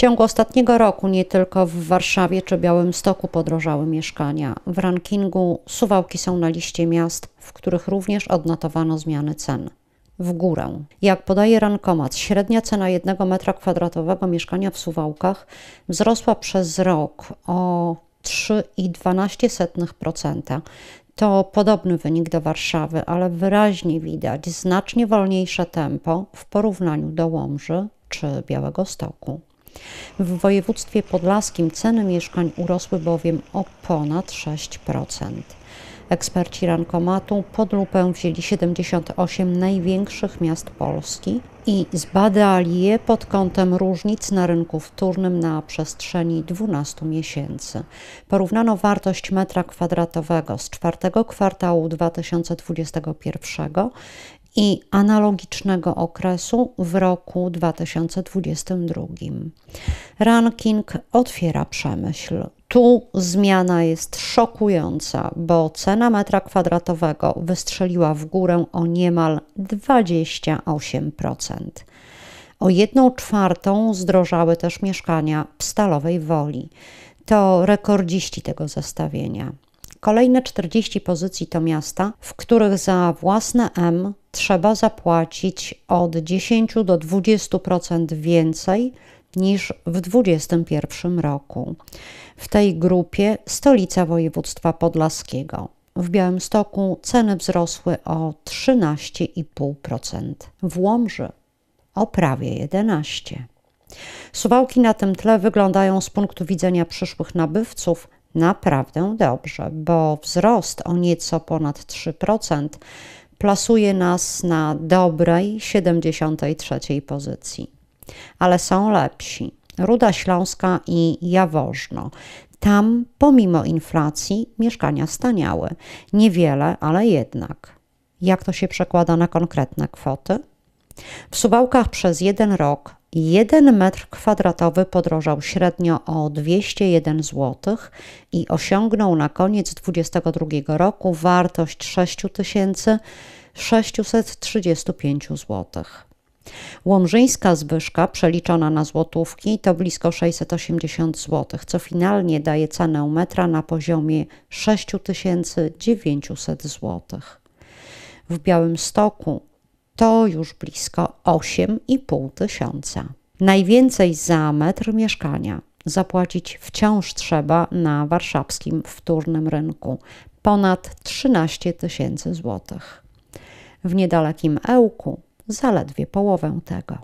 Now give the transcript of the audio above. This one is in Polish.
ciągu ostatniego roku nie tylko w Warszawie czy Białymstoku podrożały mieszkania. W rankingu Suwałki są na liście miast, w których również odnotowano zmiany cen. W górę. Jak podaje Rankomat, średnia cena jednego metra kwadratowego mieszkania w Suwałkach wzrosła przez rok o 3,12%. To podobny wynik do Warszawy, ale wyraźnie widać znacznie wolniejsze tempo w porównaniu do Łomży czy Białego Stoku. W województwie podlaskim ceny mieszkań urosły bowiem o ponad 6%. Eksperci rankomatu pod lupę wzięli 78 największych miast Polski i zbadali je pod kątem różnic na rynku wtórnym na przestrzeni 12 miesięcy. Porównano wartość metra kwadratowego z czwartego kwartału 2021 i analogicznego okresu w roku 2022. Ranking otwiera przemyśl. Tu zmiana jest szokująca, bo cena metra kwadratowego wystrzeliła w górę o niemal 28%. O jedną czwartą zdrożały też mieszkania w Stalowej Woli. To rekordziści tego zestawienia. Kolejne 40 pozycji to miasta, w których za własne M trzeba zapłacić od 10 do 20% więcej niż w 2021 roku. W tej grupie stolica województwa podlaskiego. W Białymstoku ceny wzrosły o 13,5%, w Łomży o prawie 11%. Suwałki na tym tle wyglądają z punktu widzenia przyszłych nabywców naprawdę dobrze, bo wzrost o nieco ponad 3% plasuje nas na dobrej 73 pozycji. Ale są lepsi. Ruda Śląska i jawożno. Tam, pomimo inflacji, mieszkania staniały. Niewiele, ale jednak. Jak to się przekłada na konkretne kwoty? W Suwałkach przez jeden rok 1 metr kwadratowy podrożał średnio o 201 zł i osiągnął na koniec 2022 roku wartość 6635 zł. Łomżyńska zwyżka przeliczona na złotówki to blisko 680 zł, co finalnie daje cenę metra na poziomie 6900 zł. W Białym Stoku to już blisko 8,5 tysiąca. Najwięcej za metr mieszkania zapłacić wciąż trzeba na warszawskim wtórnym rynku ponad 13 tysięcy złotych. W niedalekim Ełku zaledwie połowę tego.